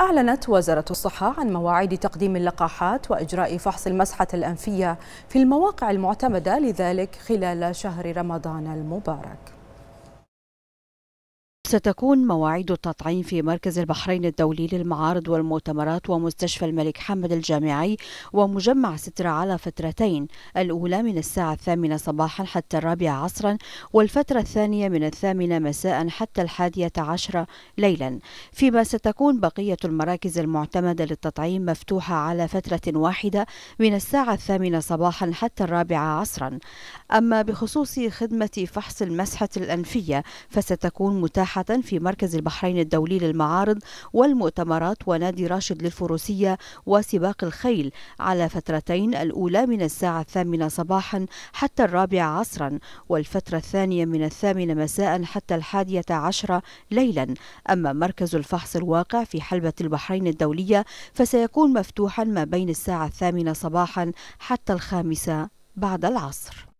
أعلنت وزارة الصحة عن مواعيد تقديم اللقاحات وإجراء فحص المسحة الأنفية في المواقع المعتمدة لذلك خلال شهر رمضان المبارك ستكون مواعيد التطعيم في مركز البحرين الدولي للمعارض والمؤتمرات ومستشفى الملك حمد الجامعي ومجمع سترة على فترتين الأولى من الساعة الثامنة صباحا حتى الرابعة عصرا والفترة الثانية من الثامنة مساء حتى الحادية عشرة ليلا فيما ستكون بقية المراكز المعتمدة للتطعيم مفتوحة على فترة واحدة من الساعة الثامنة صباحا حتى الرابعة عصرا أما بخصوص خدمة فحص المسحة الأنفية فستكون متاحة في مركز البحرين الدولي للمعارض والمؤتمرات ونادي راشد للفروسية وسباق الخيل على فترتين الأولى من الساعة الثامنة صباحا حتى الرابعة عصرا والفترة الثانية من الثامنة مساء حتى الحادية عشرة ليلا أما مركز الفحص الواقع في حلبة البحرين الدولية فسيكون مفتوحا ما بين الساعة الثامنة صباحا حتى الخامسة بعد العصر